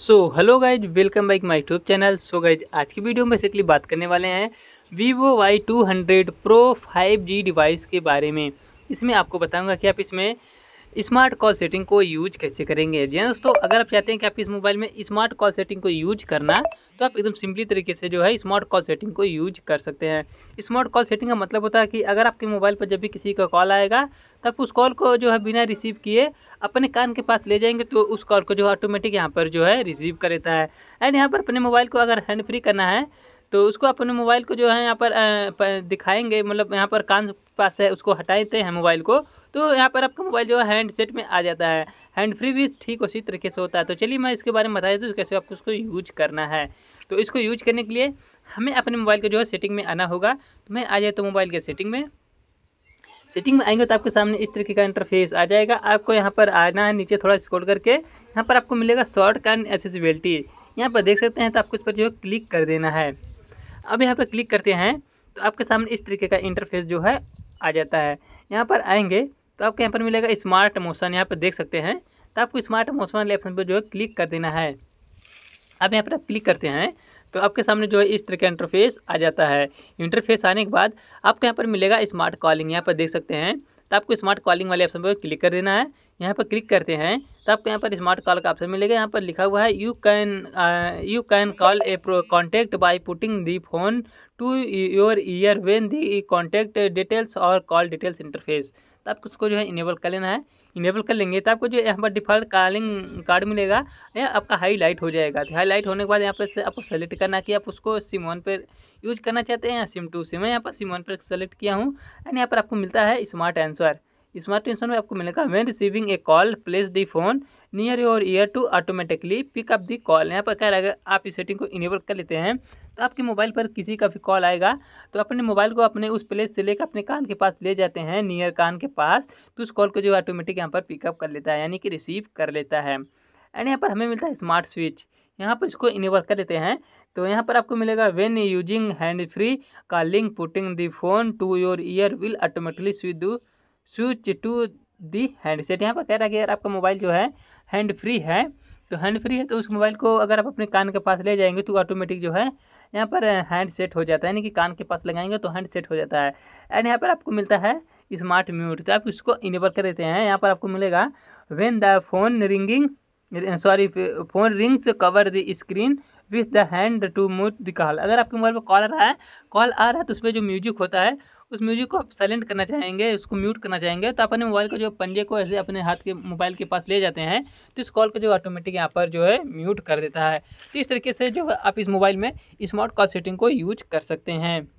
so hello guys welcome back my YouTube channel so guys आज की video में basically बात करने वाले हैं Vivo Y two hundred pro five G device के बारे में इसमें आपको बताऊंगा कि आप इसमें स्मार्ट कॉल सेटिंग को यूज कैसे करेंगे जी हाँ दोस्तों अगर आप चाहते हैं कि आपके इस मोबाइल में स्मार्ट कॉल सेटिंग को यूज करना तो आप एकदम सिंपली तरीके से जो है स्मार्ट कॉल सेटिंग को यूज कर सकते हैं स्मार्ट कॉल सेटिंग का मतलब होता है कि अगर आपके मोबाइल पर जब भी किसी का कॉल आएगा तब तो उस कॉल को जो है बिना रिसीव किए अपने कान के पास ले जाएंगे तो उस कॉल को जो है ऑटोमेटिक यहाँ पर जो है रिसीव कर देता है एंड यहाँ पर अपने मोबाइल को अगर हैंड फ्री करना है तो उसको अपने मोबाइल को जो है यहाँ पर दिखाएंगे मतलब यहाँ पर कान पास है उसको हटाते हैं मोबाइल को तो यहाँ पर आपका मोबाइल जो है हैंड सेट में आ जाता है हैंड फ्री भी ठीक उसी तरीके से होता है तो चलिए मैं इसके बारे में बता देता हूँ कैसे आपको उसको यूज करना है तो इसको यूज करने के लिए हमें अपने मोबाइल को जो है सेटिंग में आना होगा तो मैं आ जाता हूँ मोबाइल के सेटिंग में सेटिंग में आएंगे तो आपके सामने इस तरीके का इंटरफेस आ जाएगा आपको यहाँ पर आना है नीचे थोड़ा स्क्रॉल करके यहाँ पर आपको मिलेगा शॉर्ट कान एसेसिबिलिटी यहाँ पर देख सकते हैं तो आपको इस पर जो है क्लिक कर देना है अब यहाँ पर क्लिक करते हैं तो आपके सामने इस तरीके का इंटरफेस जो है आ जाता है यहाँ पर आएंगे तो आपको यहाँ पर मिलेगा स्मार्ट मोशन यहाँ पर देख सकते हैं तो आपको स्मार्ट मोशन वाले ऑप्शन पर जो है क्लिक कर देना है अब यहाँ पर आप क्लिक करते हैं तो आपके सामने जो है इस तरह का इंटरफेस आ जाता है इंटरफेस आने के बाद आपको यहाँ पर मिलेगा स्मार्ट कॉलिंग यहाँ पर देख सकते हैं तो आपको स्मार्ट कॉलिंग वाले ऑप्शन पर क्लिक कर देना है यहाँ पर क्लिक करते हैं तो आपको यहाँ पर स्मार्ट कॉल का ऑप्शन मिलेगा यहाँ पर लिखा हुआ है you can you can call a pro contact by putting the phone to your ear when the contact details और कॉल डिटेल्स इंटरफेस तो आपको उसको जो है इनेबल कर लेना है इनेबल कर लेंगे तो आपको जो यहाँ पर डिफॉल्ट कॉलिंग कार्ड मिलेगा या आपका हाईलाइट हो जाएगा तो हाईलाइट होने के बाद यहाँ पर आपको सेलेक्ट करना कि आप उसको वन पर यूज करना चाहते हैं सिम टू से मैं यहाँ पर सिम वन पर सेलेक्ट किया हूँ एंड यहाँ पर आपको मिलता है स्मार्ट आंसर स्मार्ट आंसर में आपको मिलेगा when receiving a call place the phone near your ear to automatically pick up the call यहाँ पर क्या अगर आप इस सेटिंग को इनेबल कर लेते हैं तो आपके मोबाइल पर किसी का भी कॉल आएगा तो अपने मोबाइल को अपने उस प्लेस से लेकर अपने कान के पास ले जाते हैं नियर कान के पास तो उस कॉल को जो ऑटोमेटिक यहाँ पर पिकअप कर लेता है यानी कि रिसीव कर लेता है एंड यहाँ पर हमें मिलता है स्मार्ट स्विच यहाँ पर इसको इनेबल कर देते हैं तो यहाँ पर आपको मिलेगा वेन यूजिंग हैंड फ्री का link putting the phone to your ear will automatically switch to switch to the handset यहाँ पर कह रहा है कि यार आपका मोबाइल जो है हैंड फ्री है तो हैंड फ्री है तो उस मोबाइल को अगर आप अपने कान के पास ले जाएंगे तो ऑटोमेटिक जो है यहाँ पर हैंड सेट हो जाता है यानी कि कान के पास लगाएंगे तो हैंड सेट हो जाता है एंड यहाँ पर आपको मिलता है स्मार्ट म्यूट तो आप इसको इनेबल कर देते हैं यहाँ पर आपको मिलेगा when the phone ringing sorry phone rings cover the screen with the hand to move the call अगर आपके मोबाइल पर कॉल आ रहा है कॉल आ रहा है तो उसमें जो म्यूजिक होता है उस म्यूजिक को आप साइलेंट करना चाहेंगे उसको म्यूट करना चाहेंगे तो अपने मोबाइल को जो पंजे को ऐसे अपने हाथ के मोबाइल के पास ले जाते हैं तो इस कॉल को जो ऑटोमेटिक यहाँ पर जो है म्यूट कर देता है तो इस तरीके से जो आप इस मोबाइल में स्मार्ट कॉल सेटिंग को यूज कर सकते हैं